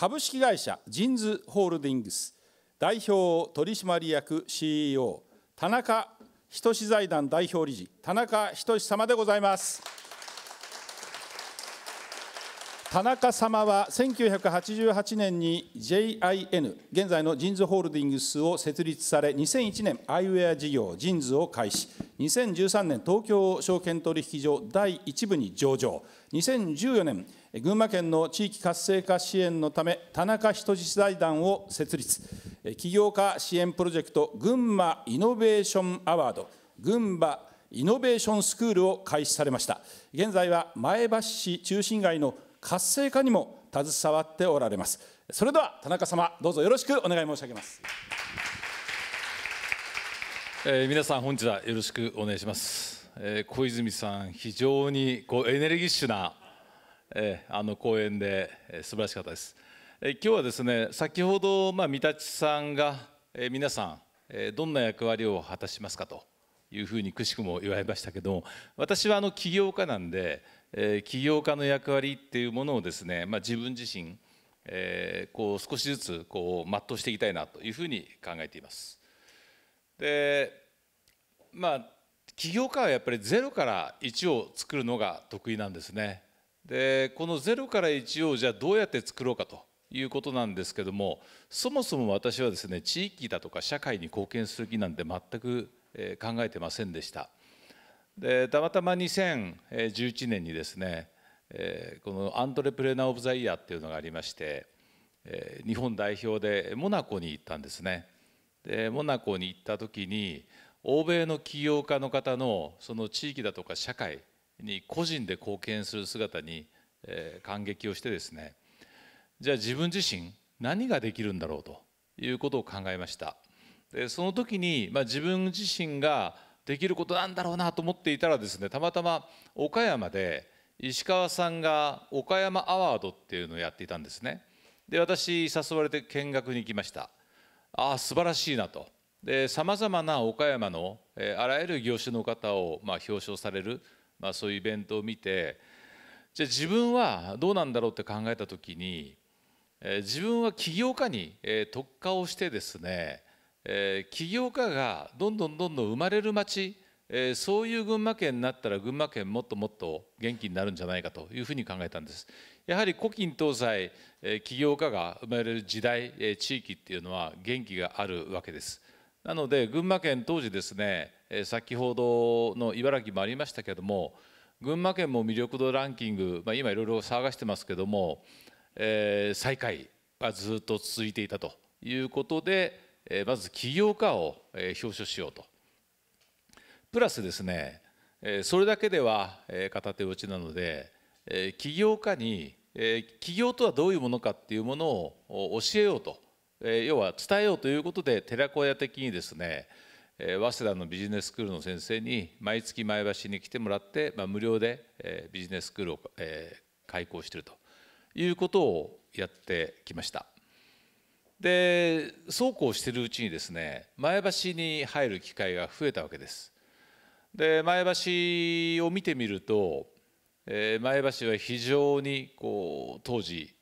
株式会社ジンズホールディングス代表取締役 CEO 田中仁財団代表理事田中仁様でございます田中様は1988年に JIN 現在のジンズホールディングスを設立され2001年アイウェア事業ジンズを開始2013年東京証券取引所第1部に上場2014年群馬県の地域活性化支援のため田中人質財団を設立起業家支援プロジェクト群馬イノベーションアワード群馬イノベーションスクールを開始されました現在は前橋市中心街の活性化にも携わっておられますそれでは田中様どうぞよろしくお願い申し上げますえー、皆さん本日はよろしくお願いします、えー、小泉さん非常にこうエネルギッシュなえあの講演で、え素晴らしかったです。え今日はですね先ほど、まあ、三立さんが、え皆さん、えどんな役割を果たしますかというふうにくしくも言われましたけども私はあの起業家なんで、え起業家の役割っていうものをですね、まあ、自分自身、えこう少しずつこう全うしていきたいなというふうに考えています。でまあ起業家はやっぱりゼロから1を作るのが得意なんですね。でこの0から1をじゃあどうやって作ろうかということなんですけどもそもそも私はですね地域だとか社会に貢献する気なんて全く考えてませんでしたでたまたま2011年にですねこのアントレプレナー・オブ・ザ・イヤーっていうのがありまして日本代表でモナコに行ったんですねでモナコに行った時に欧米の起業家の方のその地域だとか社会に個人で貢献する姿に、えー、感激をしてですねじゃあ自分自身何ができるんだろうということを考えましたでその時に、まあ、自分自身ができることなんだろうなと思っていたらですねたまたま岡山で石川さんが岡山アワードっていうのをやっていたんですねで私誘われて見学に行きましたああ素晴らしいなとさまざまな岡山の、えー、あらゆる業種の方を、まあ、表彰されるまあ、そういうイベントを見てじゃあ自分はどうなんだろうって考えた時に、え自分は起業家に、え特化をしてですね、え起業家がどんどんどんどん生まれる街えー、そういう群馬県になったら群馬県もっともっと元気になるんじゃないかというふうに考えたんですやはり古今東西、えー、起業家が生まれる時代、えー、地域っていうのは元気があるわけですなので群馬県当時ですねえ先ほどの茨城もありましたけども群馬県も魅力度ランキング、まあ、今いろいろ騒がしてますけども、えー、最下位がずっと続いていたということで、えまず起業家を、え表彰しようと。プラスですね、えそれだけでは、え片手落ちなので、え起業家に、え起業とはどういうものかっていうものを教えようと、え要は伝えようということで寺子屋的にですね早稲田のビジネススクールの先生に毎月前橋に来てもらって、まあ、無料で、ビジネススクールを、開校しているということをやってきましたでそうこうしてるうちにですね前橋に入る機会が増えたわけですで前橋を見てみると、前橋は非常にこう当時、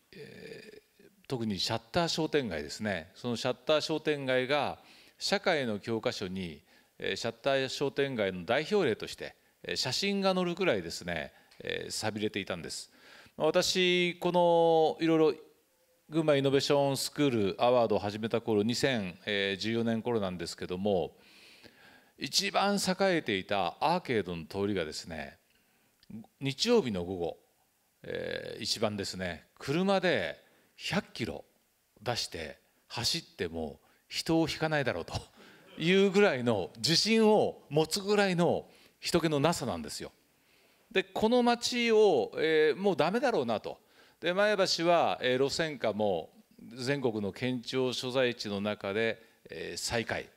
特にシャッター商店街ですねそのシャッター商店街が、社会の教科書にシャッター商店街の代表例として写真が載るくらいですねえ寂れていたんです私このいろいろ群馬イノベーションスクールアワードを始めた頃2014年頃なんですけども一番栄えていたアーケードの通りがですね日曜日の午後、えー、一番ですね車で100キロ出して走っても人を引かないだろうと いうぐらいの自信を持つぐらいの人気のなさなんですよ。でこの町を、えー、もうダメだろうなと。で前橋は、えー、路線価も全国の県庁所在地の中で、えー、最下位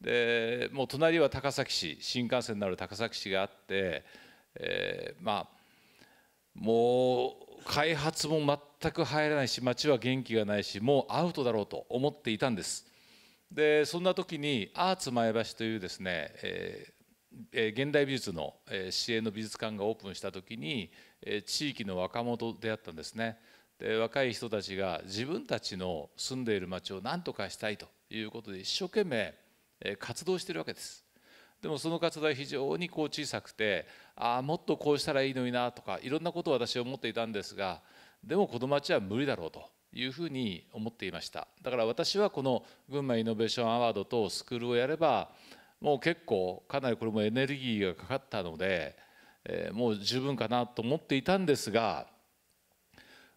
でもう隣は高崎市新幹線のある高崎市があって、えー、まあもう開発も全く入らないし街は元気がないしもうアウトだろうと思っていたんですでそんな時にアーツ前橋というですね、えー、現代美術の支援の美術館がオープンした時に地域の若者であったんですねで若い人たちが自分たちの住んでいる街を何とかしたいということで一生懸命活動してるわけですでもその活動は非常にこう小さくてああもっとこうしたらいいのになとかいろんなことを私は思っていたんですがでもこの町は無理だろうというふうに思っていましただから私はこの群馬イノベーションアワードとスクールをやればもう結構かなりこれもエネルギーがかかったので、えー、もう十分かなと思っていたんですが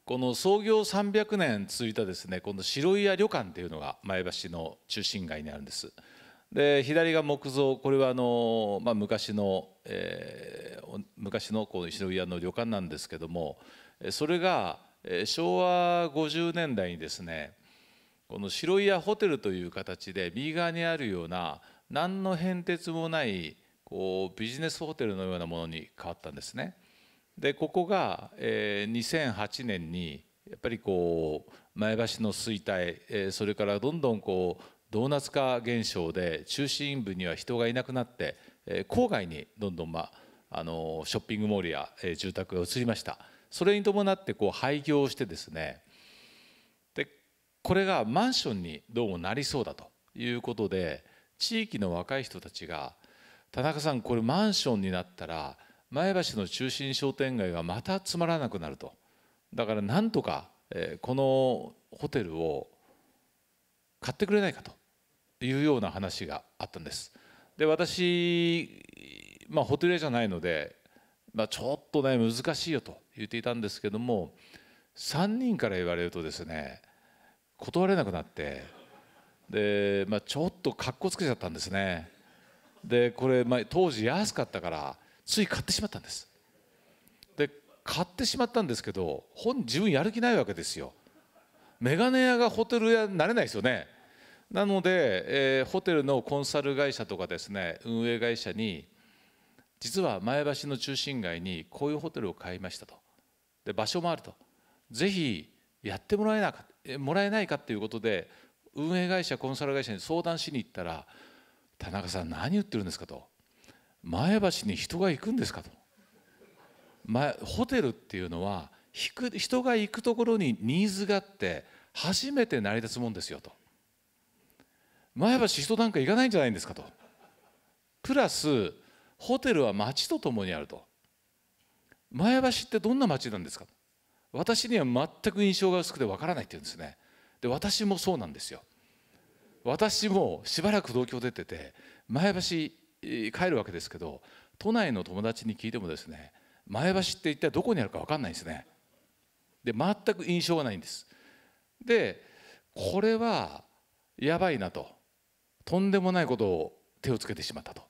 この創業300年続いたですねこの白岩旅館というのが前橋の中心街にあるんです。で左が木造これはあの、まあ、昔の、えー、昔のこの白岩の旅館なんですけどもそれが昭和50年代にですねこの白岩ホテルという形で右側にあるような何の変哲もないこうビジネスホテルのようなものに変わったんですね。でここが、え2008年にやっぱりこう前橋の衰退、えそれからどんどんこうドーナツ化現象で中心部には人がいなくなって、え郊外にどんどん、まあ、あのショッピングモールや、え住宅が移りました。それに伴ってこう廃業してですねでこれがマンションにどうもなりそうだということで地域の若い人たちが田中さんこれマンションになったら前橋の中心商店街がまたつまらなくなるとだからなんとかこのホテルを買ってくれないかというような話があったんですで私、まあ、ホテルじゃないので、まあ、ちょっとね難しいよと言っていたんですけども3人から言われるとですね断れなくなってで、まあ、ちょっとかっこつけちゃったんですねでこれ、まあ、当時安かったからつい買ってしまったんですで買ってしまったんですけど本自分やる気ないわけですよメガネ屋がホテル屋になれないですよねなので、えー、ホテルのコンサル会社とかですね運営会社に実は前橋の中心街にこういうホテルを買いましたとで場所もあるとぜひやってもらえなかもらえないかということで運営会社コンサル会社に相談しに行ったら「田中さん何言ってるんですか」と「前橋に人が行くんですか」と。前ホテルっていうのは引く人が行くところにニーズがあって初めて成り立つもんですよと前橋人なんか行かないんじゃないんですかとプラスホテルは街とともにあると前橋ってどんな町なんですか私には全く印象が薄くてわからないって言うんですねで私もそうなんですよ私もしばらく同居出てて前橋帰るわけですけど都内の友達に聞いてもですね前橋って一体どこにあるか分かんないんですねで全く印象がないんですでこれはやばいなととんでもないことを手をつけてしまったと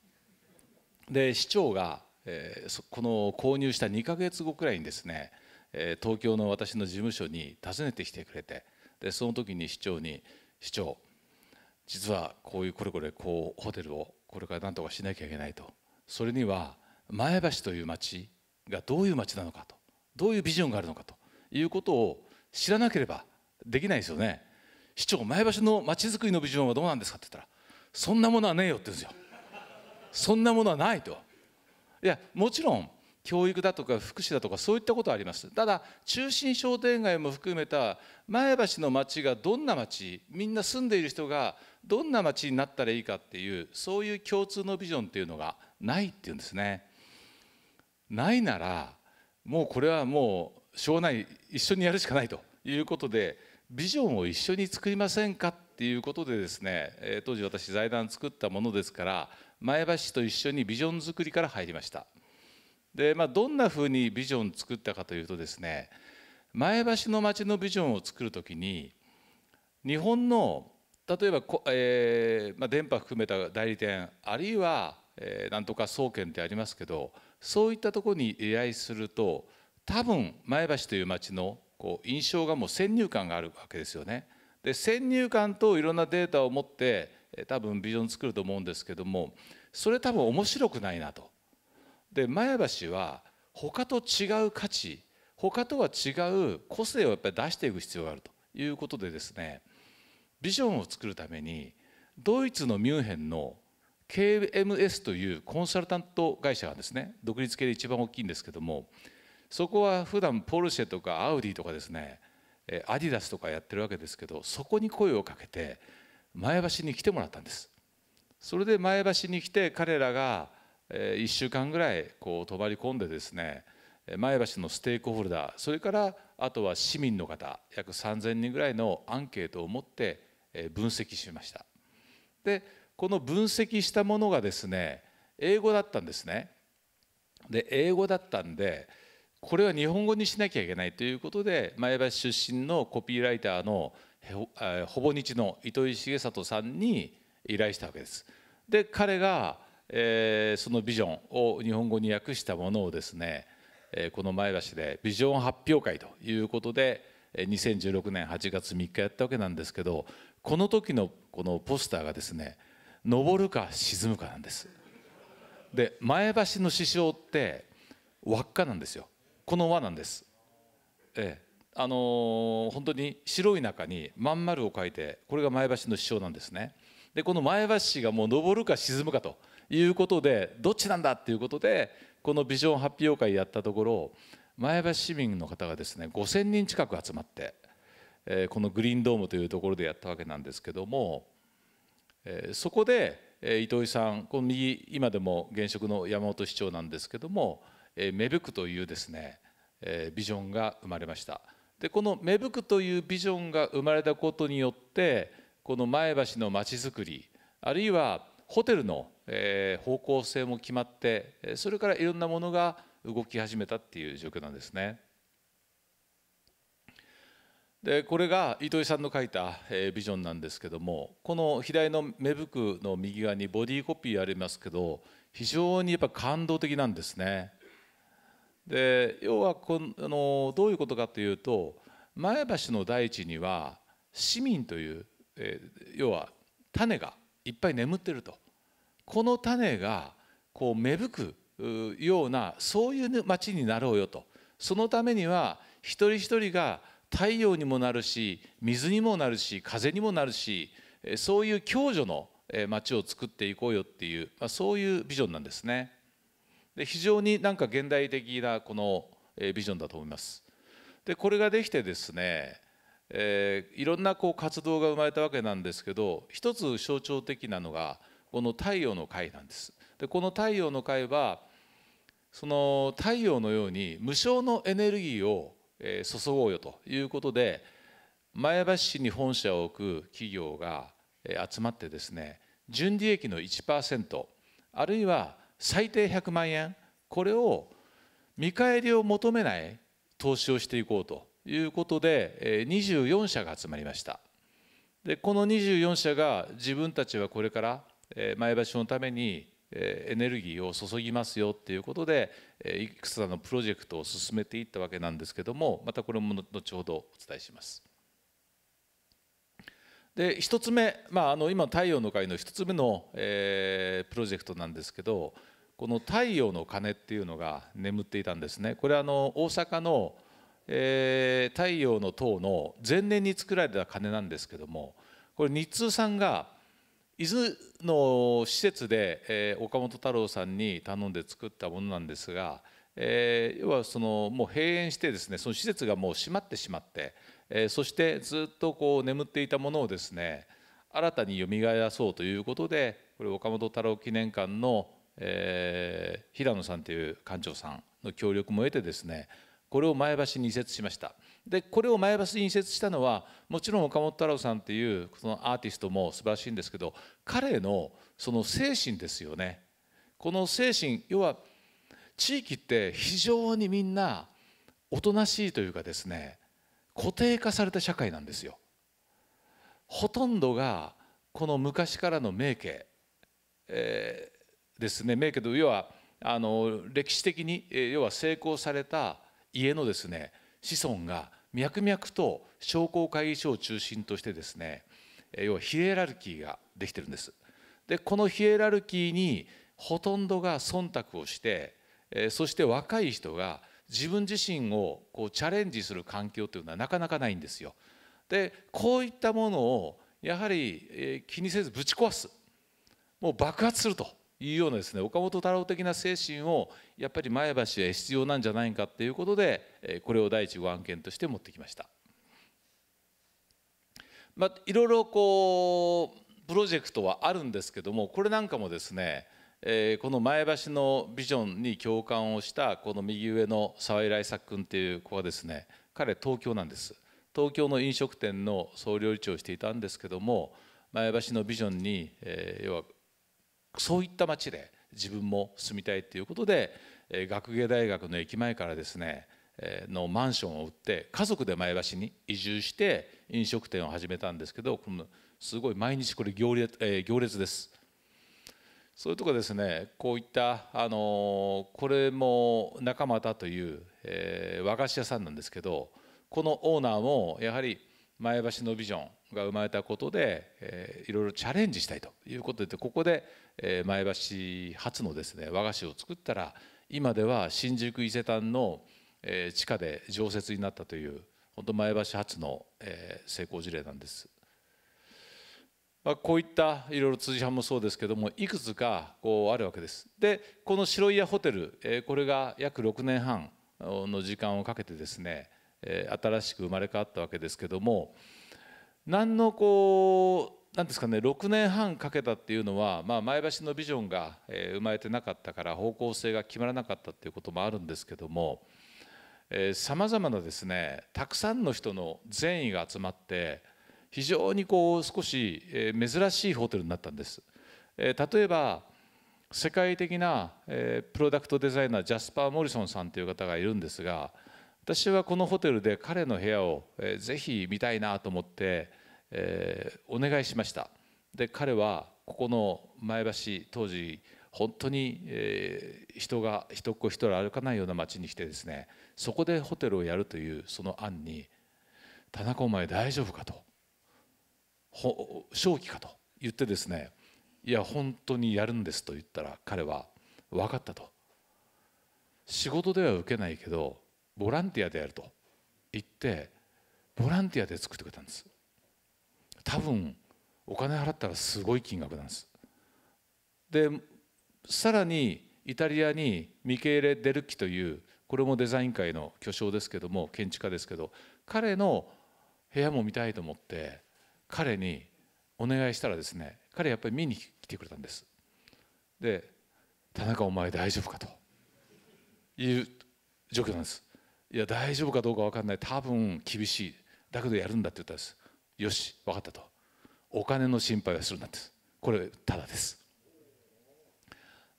で市長がえー、この購入した2ヶ月後くらいにですね、えー、東京の私の事務所に訪ねてきてくれてでその時に市長に「市長実はこういうこれこれこうホテルをこれから何とかしなきゃいけない」とそれには前橋という町がどういう町なのかとどういうビジョンがあるのかということを知らなければできないですよね。市長前橋の町づくりのビジョンはどうなんですかって言ったら「そんなものはねえよ」って言うんですよ。そんなものはないと。いやもちろん教育だとか福祉だとかそういったことはありますただ中心商店街も含めた前橋の町がどんな町みんな住んでいる人がどんな町になったらいいかっていうそういう共通のビジョンっていうのがないっていうんですねないならもうこれはもうしょうがない一緒にやるしかないということでビジョンを一緒に作りませんかっていうことでですね当時私財団作ったものですから前橋と一緒にビジョン作りから入りましたで、まあ、どんなふうにビジョン作ったかというとですね前橋の町のビジョンを作る時に日本の例えば、えーまあ、電波含めた代理店あるいは、えー、なんとか総研ってありますけどそういったところに依頼すると多分前橋という町のこう印象がもう先入観があるわけですよね。で先入観といろんなデータを持って多分ビジョン作ると思うんですけどもそれ多分面白くないなと。で前橋は他と違う価値他とは違う個性をやっぱり出していく必要があるということでですねビジョンを作るためにドイツのミュンヘンの KMS というコンサルタント会社がですね独立系で一番大きいんですけどもそこは普段ポルシェとかアウディとかですねアディダスとかやってるわけですけどそこに声をかけて前橋に来てもらったんですそれで前橋に来て彼らが1週間ぐらいこう泊まり込んでですね前橋のステークホルダーそれからあとは市民の方約3,000人ぐらいのアンケートを持って分析しましたでこの分析したものがですね英語だったんですねで英語だったんでこれは日本語にしなきゃいけないということで前橋出身のコピーライターのほぼ日の糸井重里さんに依頼したわけです。で彼が、えー、そのビジョンを日本語に訳したものをですね、えー、この前橋でビジョン発表会ということで2016年8月3日やったわけなんですけどこの時のこのポスターがですね「登るか沈むか」なんです。で前橋の師匠って輪っかなんですよ。この輪なんです。ええあのー、本当に白い中にまん丸を書いてこれが前橋の師匠なんですね。でこの前橋市がもう上るか沈むかということでどっちなんだっていうことでこのビジョン発表会やったところ前橋市民の方がですね5,000人近く集まって、えー、このグリーンドームというところでやったわけなんですけども、えー、そこで、えー、糸井さんこの右今でも現職の山本市長なんですけども芽吹くというですねビジョンが生まれましたでこの芽吹くというビジョンが生まれたことによってこの前橋のまちづくりあるいはホテルの方向性も決まってそれからいろんなものが動き始めたっていう状況なんですね。でこれが糸井さんの書いたビジョンなんですけどもこの左の芽吹くの右側にボディーコピーありますけど非常にやっぱ感動的なんですね。で要はこのどういうことかというと前橋の大地には市民という、え要は種がいっぱい眠ってるとこの種がこう芽吹くようなそういう町になろうよとそのためには一人一人が太陽にもなるし水にもなるし風にもなるしそういう共助の町を作っていこうよっていう、まあ、そういうビジョンなんですね。で非常になんか現代的なこのビジョンだと思います。でこれができてですね、えー、いろんなこう活動が生まれたわけなんですけど一つ象徴的なのがこの太陽の会なんです。でこの太陽の会はその太陽のように無償のエネルギーを注ごうよということで前橋市に本社を置く企業が集まってですね純利益の1%あるいは最低100万円これを見返りを求めない投資をしていこうということで24社が集まりましたでこの24社が自分たちはこれから前橋のためにエネルギーを注ぎますよっていうことでいくつかのプロジェクトを進めていったわけなんですけどもまたこれも後ほどお伝えします。で1つ目、まあ、あの今太陽の会の1つ目の、えー、プロジェクトなんですけどこの太陽の鐘っていうのが眠っていたんですねこれはあの大阪の、えー、太陽の塔の前年に作られた鐘なんですけどもこれ日通さんが伊豆の施設で、えー、岡本太郎さんに頼んで作ったものなんですが、えー、要はそのもう閉園してですねその施設がもう閉まってしまって、えー、そしてずっとこう眠っていたものをですね新たによみがえらそうということでこれ岡本太郎記念館のえー、平野さんという館長さんの協力も得てですねこれを前橋に移設しましたでこれを前橋に移設したのはもちろん岡本太郎さんっていうそのアーティストも素晴らしいんですけど彼のその精神ですよねこの精神要は地域って非常にみんなおとなしいというかですね固定化された社会なんですよほとんどがこの昔からの名家、えーですねメイケ要はあの歴史的に要は成功された家のですね子孫が脈々と商工会議所を中心としてですね要はヒエラルキーができてるんですでこのヒエラルキーにほとんどが忖度をしてそして若い人が自分自身をこうチャレンジする環境というのはなかなかないんですよ。でこういったものをやはり気にせずぶち壊すもう爆発するというようなですね岡本太郎的な精神をやっぱり前橋へ必要なんじゃないかっていうことでこれを第一号案件として持ってきました。まあ、いろいろこうプロジェクトはあるんですけどもこれなんかもですねえこの前橋のビジョンに共感をしたこの右上の沢井来作君っていう子はですね彼東京なんです東京の飲食店の総料理長をしていたんですけども前橋のビジョンに、え要はそういった町で自分も住みたいっていうことで、え学芸大学の駅前からですねのマンションを売って家族で前橋に移住して飲食店を始めたんですけどこのすごい毎日これ行列,、え行列ですそういうとこですねこういった、あのこれも仲間だという、え和菓子屋さんなんですけどこのオーナーもやはり前橋のビジョンが生まれたことで、えー、いろいろチャレンジしたいということでここで、え前橋発のですね和菓子を作ったら今では新宿伊勢丹の、え地下で常設になったという本当前橋発の、え成功事例なんです。まあ、こういったいろいろ通じ版もそうですけどもいくつかこうあるわけです。でこの白家ホテル、えこれが約6年半の時間をかけてですね、え新しく生まれ変わったわけですけども、何のこう何ですかね6年半かけたっていうのは、まあ、前橋のビジョンが生まれてなかったから方向性が決まらなかったっていうこともあるんですけどもさまざまなですねたくさんの人の善意が集まって非常にこう少し珍しいホテルになったんです。例えば世界的なプロダクトデザイナージャスパー・モリソンさんという方がいるんですが私はこのホテルで彼の部屋をぜひ見たいなと思ってえー、お願いしましたで彼はここの前橋当時本当に、えー、人が人っ子一人歩かないような町に来てですねそこでホテルをやるというその案に「田中お前大丈夫か?」と「正気か?」と言ってですね「いや本当にやるんです」と言ったら彼は「分かった」と「仕事では受けないけどボランティアでやる」と言ってボランティアで作ってくれたんです。多分お金払ったらすごい金額なんです。でさらにイタリアにミケーレ・デルキというこれもデザイン界の巨匠ですけども建築家ですけど彼の部屋も見たいと思って彼にお願いしたらですね彼やっぱり見に来てくれたんです。で「田中お前大丈夫か?」という状況なんです。いや大丈夫かどうか分かんない多分厳しいだけどやるんだって言ったんですよし分かったとお金の心配はするなでてこれただです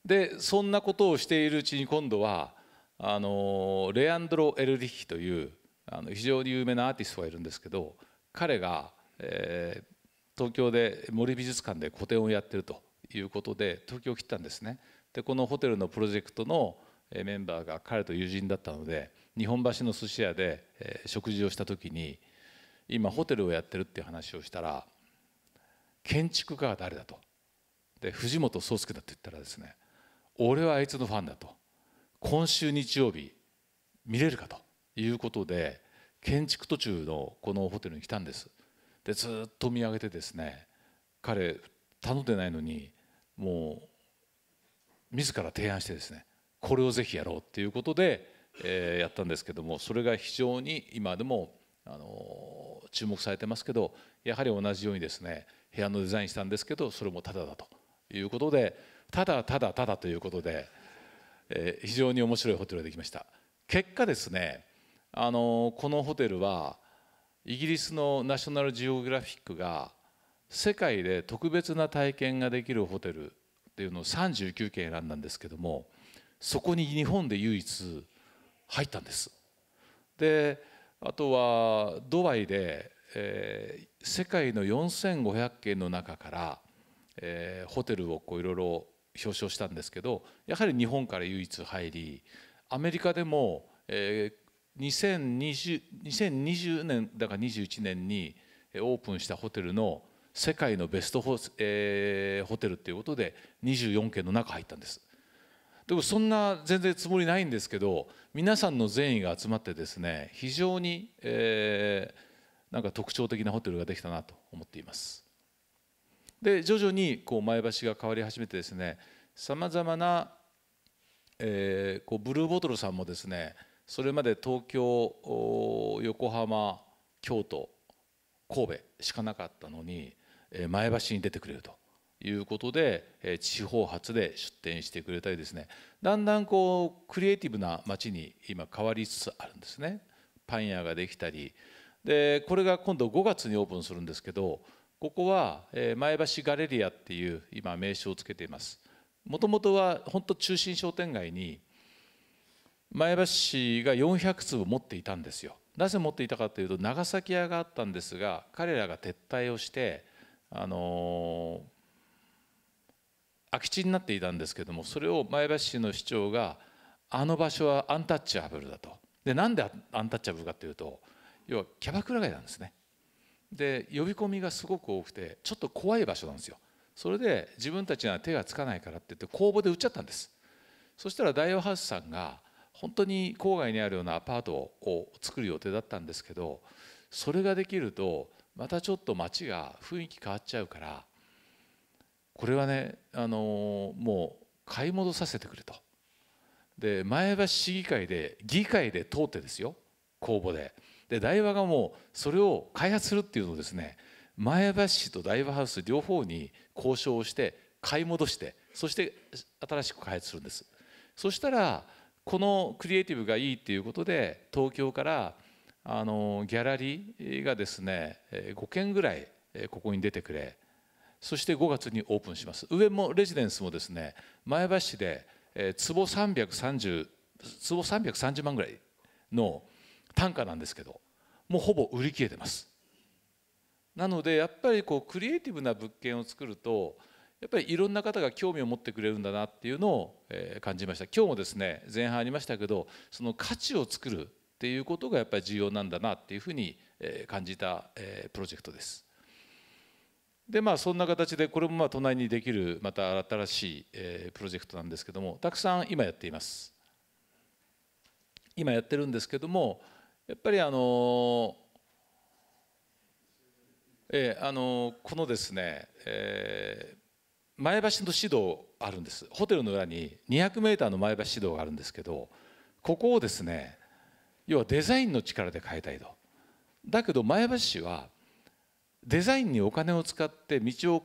でそんなことをしているうちに今度はあのレアンドロ・エルリッヒというあの非常に有名なアーティストがいるんですけど彼が、えー、東京で森美術館で個展をやってるということで東京を切ったんですねでこのホテルのプロジェクトのメンバーが彼と友人だったので日本橋の寿司屋で食事をした時に今ホテルをやってるっていう話をしたら建築家は誰だとで藤本壮介だって言ったらですね俺はあいつのファンだと今週日曜日見れるかということで建築途中のこのホテルに来たんですでずっと見上げてですね彼頼んでないのにもう自ら提案してですねこれをぜひやろうっていうことで、えー、やったんですけどもそれが非常に今でも、あの注目されてますけどやはり同じようにですね部屋のデザインしたんですけどそれもただだということでただただただということで、えー、非常に面白いホテルができました結果ですねあのこのホテルはイギリスのナショナルジオグラフィックが世界で特別な体験ができるホテルっていうのを39件選んだんですけどもそこに日本で唯一入ったんです。であとはドバイで、えー、世界の4500件の中から、えー、ホテルをいろいろ表彰したんですけどやはり日本から唯一入りアメリカでも、えー、2020, 2020年だから21年にオープンしたホテルの世界のベストホ,、えー、ホテルということで24件の中入ったんです。でもそんな全然つもりないんですけど皆さんの善意が集まってですね非常に、えー、なんか特徴的なホテルができたなと思っていますで徐々にこう前橋が変わり始めてですねさまざまな、えー、こうブルーボトルさんもですねそれまで東京横浜京都神戸しかなかったのに前橋に出てくれるということで、え地方発で出店してくれたりですねだんだんこうクリエイティブな街に今変わりつつあるんですねパン屋ができたりでこれが今度5月にオープンするんですけどここは前橋ガレリアっていう今名称をつけていますもともとは本当中心商店街に前橋市が400粒持っていたんですよなぜ持っていたかというと長崎屋があったんですが彼らが撤退をしてあのー空き地になっていたんですけどもそれを前橋市の市長があの場所はアンタッチャブルだとでなんでアンタッチャブルかというと要はキャバクラ街なんですねで呼び込みがすごく多くてちょっと怖い場所なんですよそれで自分たちには手がつかないからって言って公募で売っちゃったんですそしたらダイオハウスさんが本当に郊外にあるようなアパートを作る予定だったんですけどそれができるとまたちょっと街が雰囲気変わっちゃうからこれはね、あのもう買い戻させてくれとで前橋市議会で議会で通ってですよ公募でで台場がもうそれを開発するっていうのをですね前橋市と台場ハウス両方に交渉をして買い戻してそして新しく開発するんですそしたらこのクリエイティブがいいっていうことで東京からあのギャラリーがですね5軒ぐらいここに出てくれそして5月にオープンします上もレジデンスもですね前橋市で、えー、坪330坪330万ぐらいの単価なんですけどもうほぼ売り切れてますなのでやっぱりこうクリエイティブな物件を作るとやっぱりいろんな方が興味を持ってくれるんだなっていうのを感じました今日もですね前半ありましたけどその価値を作るっていうことがやっぱり重要なんだなっていうふうに感じたプロジェクトです。でまあそんな形でこれもまあ隣にできるまた新しい、えー、プロジェクトなんですけどもたくさん今やっています。今やってるんですけどもやっぱりあのえー、あのこのですね、えー、前橋の指導あるんですホテルの裏に 200m の前橋指導があるんですけどここをですね要はデザインの力で変えたいとだけど前橋市はデザインにお金を使って道を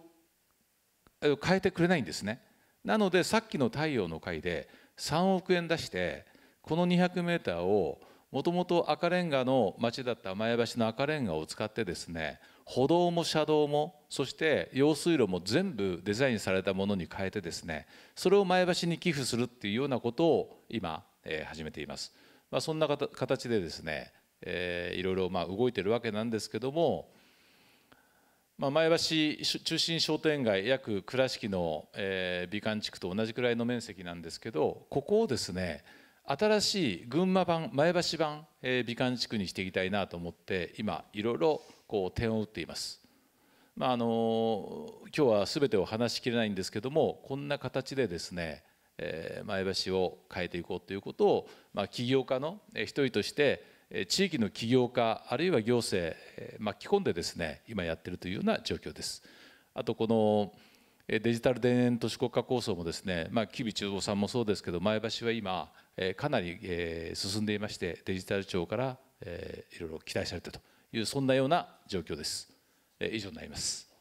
変えてくれないんですねなのでさっきの太陽の回で3億円出してこの 200m をもともと赤レンガの町だった前橋の赤レンガを使ってですね歩道も車道もそして用水路も全部デザインされたものに変えてですねそれを前橋に寄付するっていうようなことを今、えー、始めています、まあ、そんな形でですね、えー、いろいろま動いてるわけなんですけどもまあ、前橋中心商店街約倉敷の、えー、美観地区と同じくらいの面積なんですけどここをですね新しい群馬版前橋版、えー、美観地区にしていきたいなと思って今いろいろこう点を打っています。まあ、あの今日は全てを話しきれないんですけどもこんな形でですね、えー、前橋を変えていこうということを、まあ、起業家の一人として地域の起業家あるいは行政巻き込んでですね今やってるというような状況です。あとこのデジタル田園都市国家構想もですね、まあ、備中央さんもそうですけど前橋は今かなり進んでいましてデジタル庁からいろいろ期待されたというそんなような状況です。以上になります。